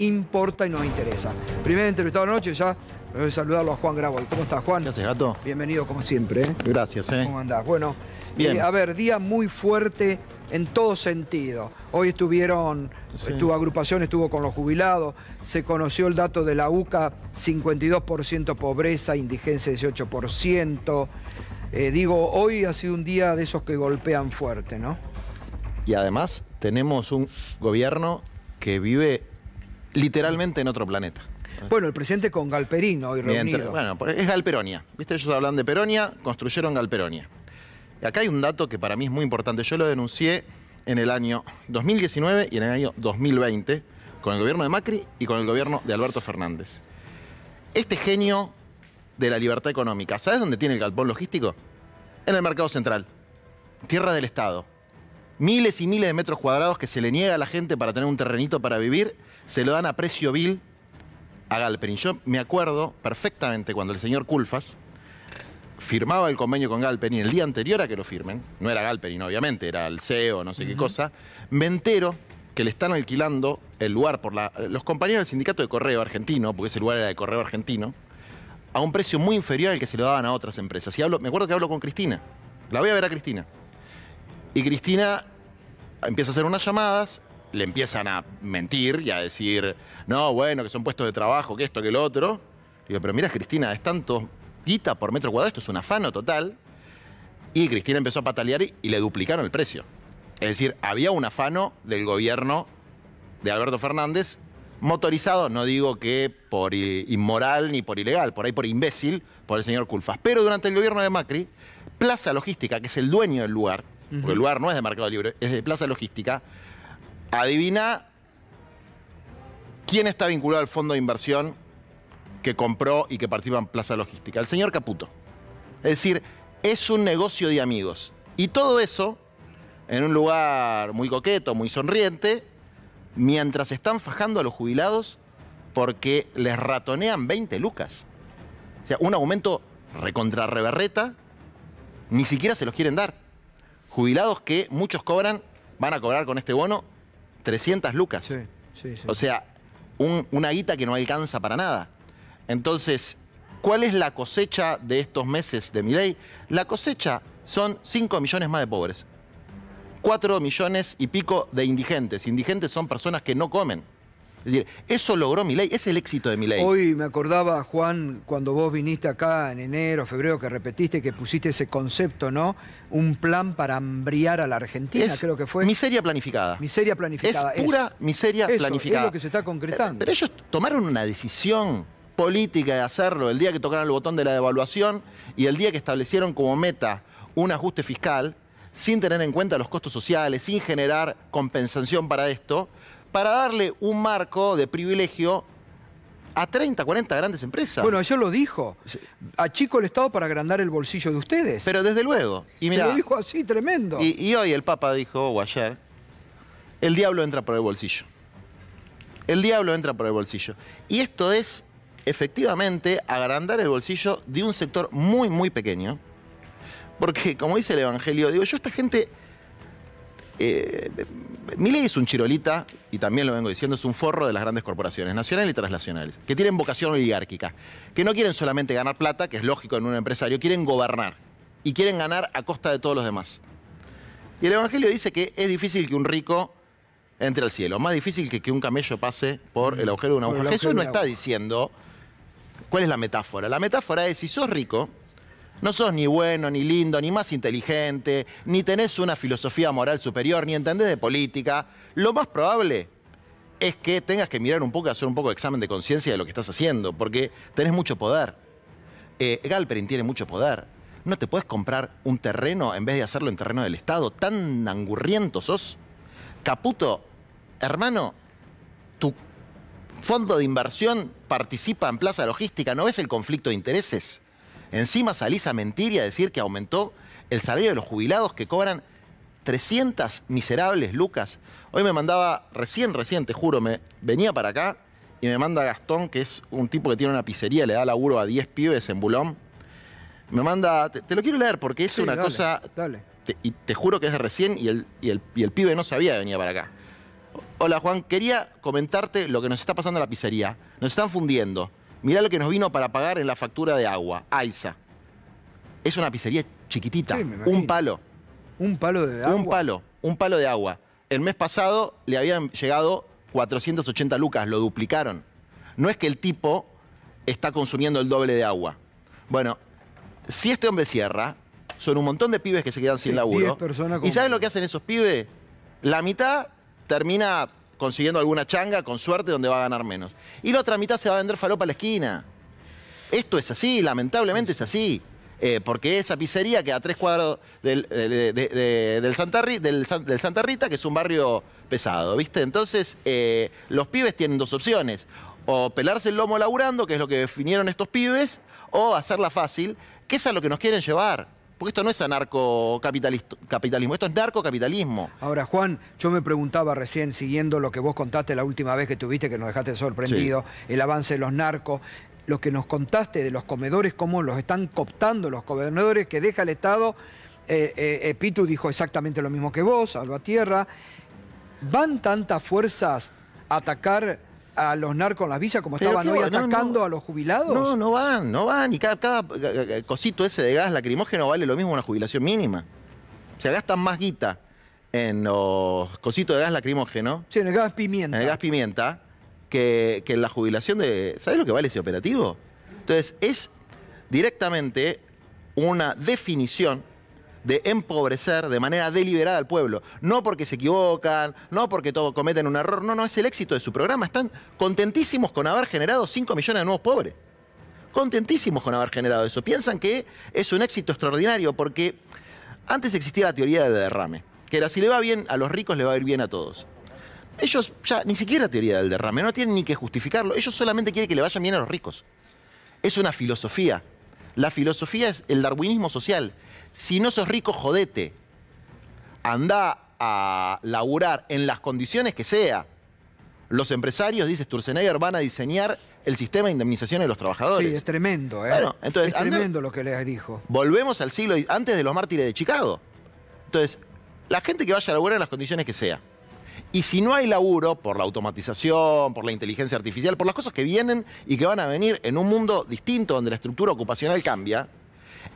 importa y nos interesa. Primero, entrevistado de noche, ya eh, saludarlo a Juan Graboy. ¿Cómo estás, Juan? Gracias, gato. Bienvenido, como siempre. ¿eh? Gracias, ¿eh? ¿Cómo andás? Bueno, eh, a ver, día muy fuerte en todo sentido. Hoy estuvieron, tu agrupación estuvo con los jubilados, se conoció el dato de la UCA, 52% pobreza, indigencia 18%. digo, hoy ha sido un día de esos que golpean fuerte, ¿no? Y además tenemos un gobierno que vive literalmente en otro planeta. Bueno, el presidente con Galperino hoy reunido. bueno, es Galperonia. ¿Viste? Ellos hablan de Peronia, construyeron Galperonia. Acá hay un dato que para mí es muy importante. Yo lo denuncié en el año 2019 y en el año 2020 con el gobierno de Macri y con el gobierno de Alberto Fernández. Este genio de la libertad económica, ¿sabes dónde tiene el galpón logístico? En el mercado central, tierra del Estado. Miles y miles de metros cuadrados que se le niega a la gente para tener un terrenito para vivir se lo dan a precio vil a Galperin. Yo me acuerdo perfectamente cuando el señor Culfas firmaba el convenio con Galperin el día anterior a que lo firmen, no era Galperin obviamente, era el CEO, no sé qué cosa, me entero que le están alquilando el lugar por la, los compañeros del sindicato de correo argentino, porque ese lugar era de correo argentino, a un precio muy inferior al que se lo daban a otras empresas. Y hablo, me acuerdo que hablo con Cristina, la voy a ver a Cristina. Y Cristina empieza a hacer unas llamadas le empiezan a mentir y a decir, no, bueno, que son puestos de trabajo, que esto, que lo otro. Digo, pero mira, Cristina, es tanto quita por metro cuadrado, esto es un afano total. Y Cristina empezó a patalear y, le duplicaron el precio. Es decir, había un afano del gobierno de Alberto Fernández, motorizado, no digo que por inmoral ni por ilegal, por ahí por imbécil, por el señor Culfas. Pero durante el gobierno de Macri, Plaza Logística, que es el dueño del lugar, porque el lugar no es de Mercado Libre, es de Plaza Logística, Adivina quién está vinculado al fondo de inversión que compró y que participa en Plaza Logística. El señor Caputo. Es decir, es un negocio de amigos. Y todo eso en un lugar muy coqueto, muy sonriente, mientras están fajando a los jubilados porque les ratonean 20 lucas. O sea, un aumento recontra reberreta, ni siquiera se los quieren dar. Jubilados que muchos cobran, van a cobrar con este bono 300 lucas. O sea, una guita que no alcanza para nada. Entonces, ¿cuál es la cosecha de estos meses de mi ley? La cosecha son 5 millones más de pobres. 4 millones y pico de indigentes. Indigentes son personas que no comen. Es decir, eso logró mi ley, es el éxito de mi ley. Hoy me acordaba, Juan, cuando vos viniste acá en enero, febrero, que repetiste, que pusiste ese concepto, ¿no? Un plan para hambriar a la Argentina, creo que fue. Miseria planificada. Miseria planificada. Es pura miseria planificada. Es lo que se está concretando. Pero ellos tomaron una decisión política de hacerlo el día que tocaron el botón de la devaluación y el día que establecieron como meta un ajuste fiscal, sin tener en cuenta los costos sociales, sin generar compensación para esto, para darle un marco de privilegio a 30, 40 grandes empresas. Bueno, ayer lo dijo. chico el Estado para agrandar el bolsillo de ustedes. Pero desde luego. Y lo dijo así, tremendo. Y, y hoy el Papa dijo, o ayer, el diablo entra por el bolsillo. El diablo entra por el bolsillo. Y esto es, efectivamente, agrandar el bolsillo de un sector muy, muy pequeño. Porque, como dice el Evangelio, digo, yo esta gente eh, es un chirolita, y también lo vengo diciendo, es un forro de las grandes corporaciones, nacionales y transnacionales, que tienen vocación oligárquica, que no quieren solamente ganar plata, que es lógico en un empresario, quieren gobernar y quieren ganar a costa de todos los demás. Y el Evangelio dice que es difícil que un rico entre al cielo, más difícil que que un camello pase por el agujero de una aguja. Jesús no está diciendo cuál es la metáfora. La metáfora es si sos rico, no sos ni bueno, ni lindo, ni más inteligente, ni tenés una filosofía moral superior, ni entendés de política. Lo más probable es que tengas que mirar un poco, y hacer un poco de examen de conciencia de lo que estás haciendo, porque tenés mucho poder. Eh, Galperin tiene mucho poder. No te puedes comprar un terreno en vez de hacerlo en terreno del Estado. Tan angurriento sos. Caputo, hermano, tu fondo de inversión participa en Plaza Logística. ¿No ves el conflicto de intereses? Encima salís a mentir y a decir que aumentó el salario de los jubilados que cobran 300 miserables lucas. Hoy me mandaba, recién, recién, te juro, me venía para acá y me manda Gastón, que es un tipo que tiene una pizzería, le da laburo a 10 pibes en Bulón. Me manda, te, lo quiero leer porque es una cosa... y te juro que es de recién y el, el, y el pibe no sabía que venía para acá. Hola Juan, quería comentarte lo que nos está pasando en la pizzería. Nos están fundiendo. Mirá lo que nos vino para pagar en la factura de agua, AISA. Es una pizzería chiquitita, un palo. ¿Un palo de agua? Un palo, un palo de agua. El mes pasado le habían llegado 480 lucas, lo duplicaron. No es que el tipo está consumiendo el doble de agua. Bueno, si este hombre cierra, son un montón de pibes que se quedan sin laburo. ¿Y saben lo que hacen esos pibes? La mitad termina consiguiendo alguna changa, con suerte, donde va a ganar menos. Y la otra mitad se va a vender falopa a la esquina. Esto es así, lamentablemente es así. Eh, porque esa pizzería que a tres cuadros del, eh, del, Santa, Rita, que es un barrio pesado, ¿viste? Entonces, eh, los pibes tienen dos opciones. O pelarse el lomo laburando, que es lo que definieron estos pibes, o hacerla fácil, que es a lo que nos quieren llevar. Porque esto no es anarcocapitalismo, esto es narcocapitalismo. Ahora, Juan, yo me preguntaba recién, siguiendo lo que vos contaste la última vez que tuviste, que nos dejaste sorprendido, el avance de los narcos, lo que nos contaste de los comedores, cómo los están cooptando los gobernadores que deja el Estado. Eh, eh, eh, Pitu dijo exactamente lo mismo que vos, Tierra, ¿Van tantas fuerzas a atacar a los narcos las villas como estaban hoy atacando a los jubilados? No, no van, no van. Y cada, eh, eh, eh, cosito ese de gas lacrimógeno vale lo mismo una jubilación mínima. ...se gastan más guita en los cositos de gas lacrimógeno. Sí, en el gas pimienta. En el gas pimienta, que, que en la jubilación de... ¿Sabes lo que vale ese operativo? Entonces, es directamente una definición de empobrecer de manera deliberada al pueblo. No porque se equivocan, no porque todo cometen un error, no, no, es el éxito de su programa. Están contentísimos con haber generado 5 millones de nuevos pobres. Contentísimos con haber generado eso. Piensan que es un éxito extraordinario porque antes existía la teoría del derrame, que era si le va bien a los ricos, le va a ir bien a todos. Ellos ya ni siquiera la teoría del derrame, no tienen ni que justificarlo, ellos solamente quieren que le vayan bien a los ricos. Es una filosofía la filosofía es el darwinismo social. Si no sos rico, jodete. Anda a laburar en las condiciones que sea. Los empresarios, dice Sturzenegger, van a diseñar el sistema de indemnización de los trabajadores. Sí, es tremendo, ¿eh? entonces, es tremendo lo que les dijo. Volvemos al siglo antes de los mártires de Chicago. Entonces, la gente que vaya a laburar en las condiciones que sea. Y si no hay laburo, por la automatización, por la inteligencia artificial, por las cosas que vienen y que van a venir en un mundo distinto donde la estructura ocupacional cambia,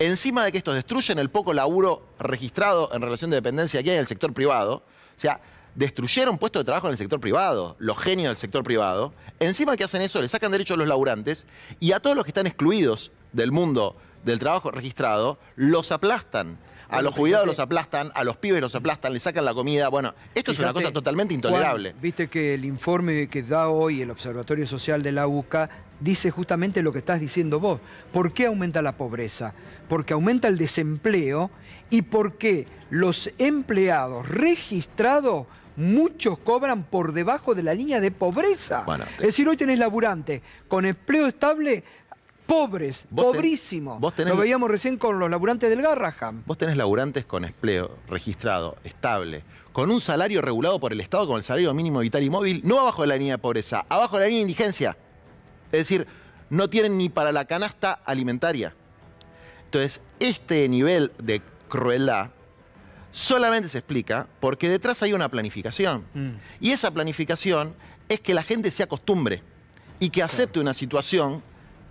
encima de que estos destruyen el poco laburo registrado en relación de dependencia que hay en el sector privado, o sea, destruyeron puestos de trabajo en el sector privado, los genios del sector privado, encima de que hacen eso, le sacan derechos a los laburantes y a todos los que están excluidos del mundo del trabajo registrado, los aplastan a los jubilados los aplastan, a los pibes los aplastan, le sacan la comida. Bueno, esto es una cosa totalmente intolerable. Viste que el informe que da hoy el Observatorio Social de la UCA dice justamente lo que estás diciendo vos. ¿Por qué aumenta la pobreza? Porque aumenta el desempleo y porque los empleados registrados muchos cobran por debajo de la línea de pobreza. Es decir, hoy tenés laburantes con empleo estable pobres, pobrísimos. Lo veíamos recién con los laburantes del Garraham. Vos tenés laburantes con empleo registrado, estable, con un salario regulado por el Estado con el salario mínimo vital y móvil, no abajo de la línea de pobreza, abajo de la línea de indigencia. Es decir, no tienen ni para la canasta alimentaria. Entonces, este nivel de crueldad solamente se explica porque detrás hay una planificación. Mm. Y esa planificación es que la gente se acostumbre y que acepte una situación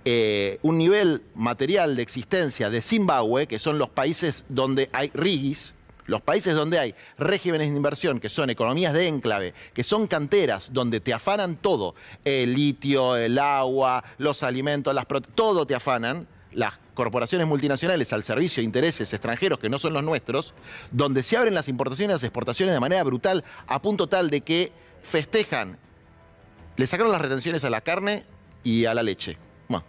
eh, un nivel material de existencia de Zimbabue, que son los países donde hay rigis, los países donde hay regímenes de inversión, que son economías de enclave, que son canteras donde te afanan todo, el litio, el agua, los alimentos, todo te afanan, las corporaciones multinacionales al servicio de intereses extranjeros que no son los nuestros, donde se abren las importaciones y las exportaciones de manera brutal, a punto tal de que festejan, le sacaron las retenciones a la carne y a la leche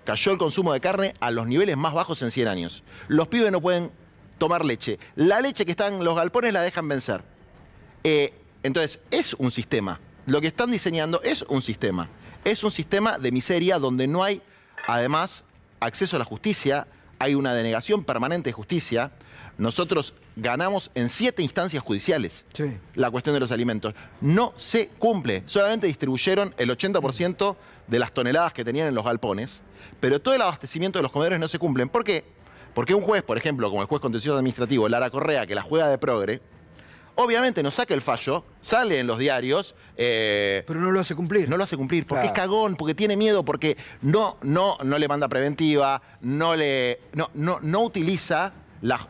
cayó el consumo de carne a los niveles más bajos en 100 años. Los pibes no pueden tomar leche. La leche que está en los galpones la dejan vencer. Eh, entonces, es un sistema. Lo que están diseñando es un sistema. Es un sistema de miseria donde no hay, además, acceso a la justicia, hay una denegación permanente de justicia. Nosotros ganamos en siete instancias judiciales la cuestión de los alimentos. No se cumple. Solamente distribuyeron el 80% de las toneladas que tenían en los galpones, pero todo el abastecimiento de los comedores no se cumple. ¿Por qué? Porque un juez, por ejemplo, como el juez contencioso administrativo Lara Correa, que la juega de progre, Obviamente no saca el fallo, sale en los diarios. Eh, Pero no lo hace cumplir. no lo hace cumplir, porque es cagón, porque tiene miedo, porque no, no, no le manda preventiva, no le. no, no, utiliza la,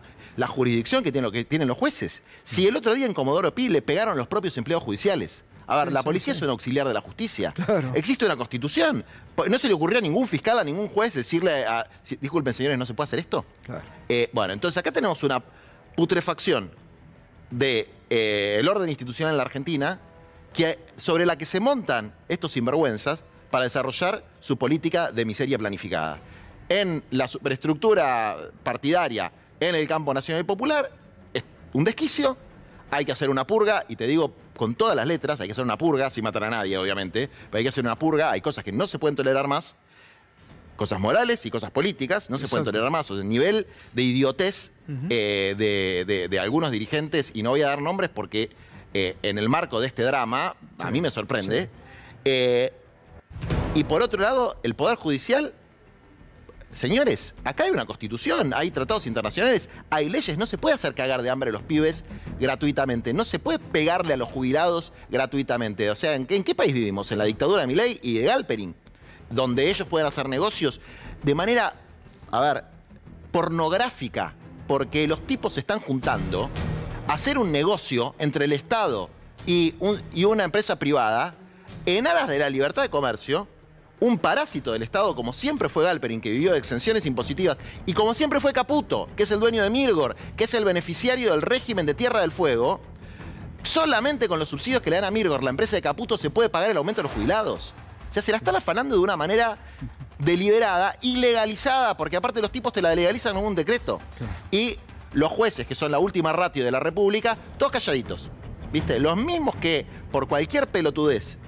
jurisdicción que tienen, que tienen los jueces. Si el otro día en Comodoro Pi le pegaron los propios empleados judiciales. A ver, la policía es un auxiliar de la justicia. Existe una constitución. No se le ocurrió a ningún fiscal, a ningún juez decirle, disculpen señores, ¿no se puede hacer esto? Eh, bueno, entonces acá tenemos una putrefacción del de, eh, orden institucional en la Argentina que, sobre la que se montan estos sinvergüenzas para desarrollar su política de miseria planificada. En la superestructura partidaria, en el campo nacional y popular, es un desquicio, hay que hacer una purga, y te digo con todas las letras, hay que hacer una purga, sin matar a nadie, obviamente, pero hay que hacer una purga, hay cosas que no se pueden tolerar más, cosas morales y cosas políticas, no se pueden tolerar más. O sea, el nivel de idiotez eh, de, algunos dirigentes, y no voy a dar nombres porque eh, en el marco de este drama, a mí me sorprende. Eh, y por otro lado, el Poder Judicial señores, acá hay una constitución, hay tratados internacionales, hay leyes, no se puede hacer cagar de hambre a los pibes gratuitamente, no se puede pegarle a los jubilados gratuitamente. O sea, ¿en, qué, país vivimos? ¿En la dictadura de ley y de Galperin? donde ellos pueden hacer negocios de manera, a ver, pornográfica, porque los tipos se están juntando a hacer un negocio entre el Estado y, y una empresa privada en aras de la libertad de comercio, un parásito del Estado, como siempre fue Galperin, que vivió de exenciones impositivas, y como siempre fue Caputo, que es el dueño de Mirgor, que es el beneficiario del régimen de Tierra del Fuego, solamente con los subsidios que le dan a Mirgor, la empresa de Caputo, se puede pagar el aumento de los jubilados. O sea, se la está afanando de una manera deliberada y legalizada, porque aparte los tipos te la legalizan en un decreto. Y los jueces, que son la última ratio de la República, todos calladitos. ¿Viste? Los mismos que por cualquier pelotudez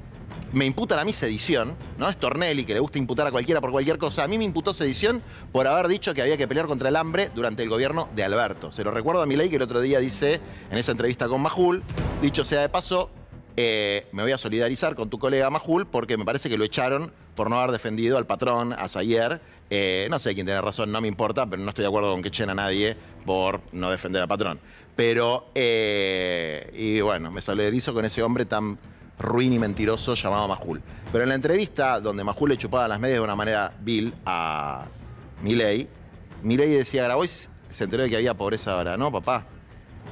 me imputan a mí sedición, ¿no? Es Tornelli que le gusta imputar a cualquiera por cualquier cosa. A mí me imputó sedición por haber dicho que había que pelear contra el hambre durante el gobierno de Alberto. Se lo recuerdo a mi ley que el otro día dice, en esa entrevista con Majul, dicho sea de paso, eh, me voy a solidarizar con tu colega Majul porque me parece que lo echaron por no haber defendido al patrón a ayer. Eh, no sé quién tiene razón, no me importa, pero no estoy de acuerdo con que echen a nadie por no defender al patrón. Pero, eh, y bueno, me solidarizo con ese hombre tan ruin y mentiroso llamado Majul. Pero en la entrevista donde Majul le chupaba las medias de una manera vil a Milei, Milei decía, Grabois se enteró de que había pobreza ahora. No, papá,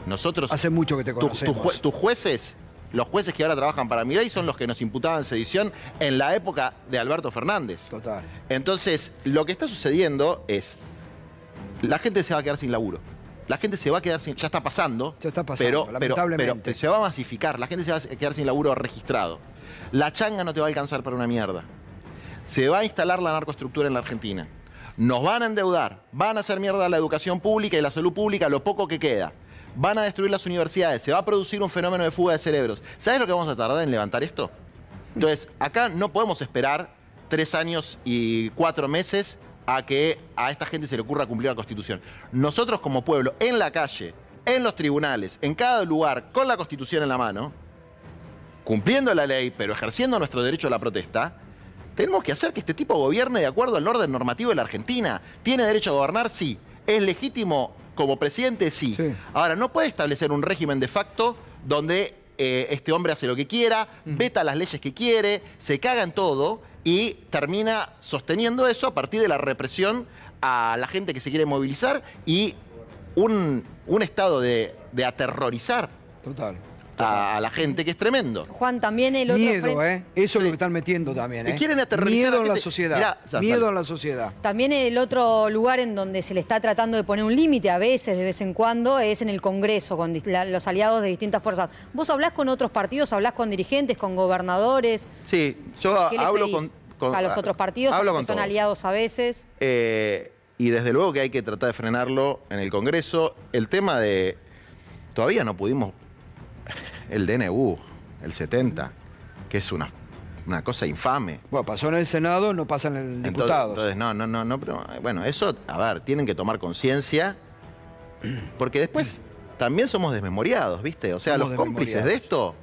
nosotros... Hace mucho que te conocemos. tus jueces los jueces que ahora trabajan para y son los que nos imputaban sedición en la época de Alberto Fernández. Total. Entonces, lo que está sucediendo es, la gente se va a quedar sin laburo. La gente se va a quedar sin. Ya está pasando. Ya está pasando, pero, pero se va a masificar. La gente se va a quedar sin laburo registrado. La changa no te va a alcanzar para una mierda. Se va a instalar la narcoestructura en la Argentina. Nos van a endeudar. Van a hacer mierda la educación pública y la salud pública, lo poco que queda van a destruir las universidades, se va a producir un fenómeno de fuga de cerebros. ¿Sabes lo que vamos a tardar en levantar esto? Entonces, acá no podemos esperar tres años y cuatro meses a que a esta gente se le ocurra cumplir la Constitución. Nosotros como pueblo, en la calle, en los tribunales, en cada lugar, con la Constitución en la mano, cumpliendo la ley, pero ejerciendo nuestro derecho a la protesta, tenemos que hacer que este tipo gobierne de acuerdo al orden normativo de la Argentina. ¿Tiene derecho a gobernar? Sí. ¿Es legítimo como presidente, sí. Ahora, no puede establecer un régimen de facto donde eh, este hombre hace lo que quiera, veta las leyes que quiere, se caga en todo y termina sosteniendo eso a partir de la represión a la gente que se quiere movilizar y un, estado de, de aterrorizar. Total a, la gente, que es tremendo. Juan, también el otro... Miedo, ¿eh? Eso es lo que están metiendo también, ¿eh? Quieren aterrorizar Miedo a la, sociedad. Miedo a la sociedad. También el otro lugar en donde se le está tratando de poner un límite a veces, de vez en cuando, es en el Congreso, con los aliados de distintas fuerzas. ¿Vos hablás con otros partidos, hablás con dirigentes, con gobernadores? Sí, yo hablo con, A los otros partidos, hablo con son aliados a veces. Eh, y desde luego que hay que tratar de frenarlo en el Congreso. El tema de... Todavía no pudimos el DNU, el 70, que es una, una cosa infame. Bueno, pasó en el Senado, no pasa en el diputado. Entonces, no, no, no, no, pero bueno, eso, a ver, tienen que tomar conciencia, porque después también somos desmemoriados, ¿viste? O sea, los cómplices de esto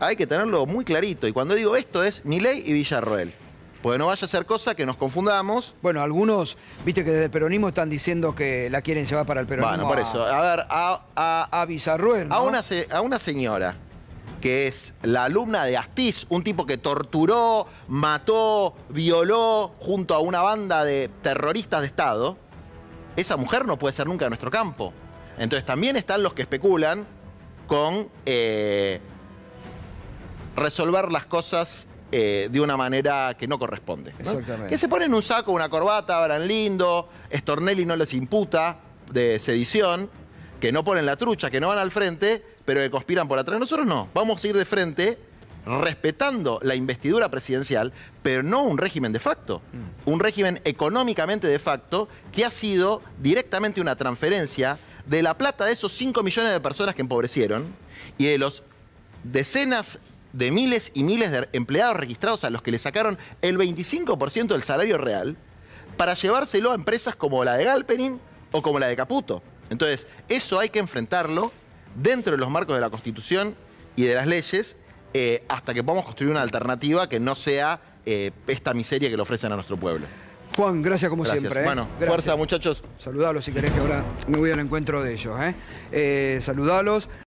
hay que tenerlo muy clarito. Y cuando digo esto es Miley y Villarroel. Porque no vaya a ser cosa que nos confundamos. Bueno, algunos, viste que desde el peronismo están diciendo que la quieren llevar para el peronismo. Bueno, por eso. A ver, a, a, a A, una, señora que es la alumna de Astiz, un tipo que torturó, mató, violó junto a una banda de terroristas de Estado, esa mujer no puede ser nunca de nuestro campo. Entonces también están los que especulan con eh, resolver las cosas eh, de una manera que no corresponde. Exactamente. Que se ponen un saco, una corbata, hablan lindo, Stornelli no les imputa de sedición, que no ponen la trucha, que no van al frente, pero que conspiran por atrás. Nosotros no, vamos a ir de frente respetando la investidura presidencial, pero no un régimen de facto, mm. un régimen económicamente de facto que ha sido directamente una transferencia de la plata de esos 5 millones de personas que empobrecieron y de los decenas de miles y miles de empleados registrados a los que le sacaron el 25% del salario real para llevárselo a empresas como la de Galperin o como la de Caputo. Entonces, eso hay que enfrentarlo dentro de los marcos de la Constitución y de las leyes eh, hasta que podamos construir una alternativa que no sea eh, esta miseria que le ofrecen a nuestro pueblo. Juan, gracias como siempre. ¿eh? Bueno, fuerza muchachos. Saludalos si querés que ahora me voy al encuentro de ellos. ¿eh? saludalos.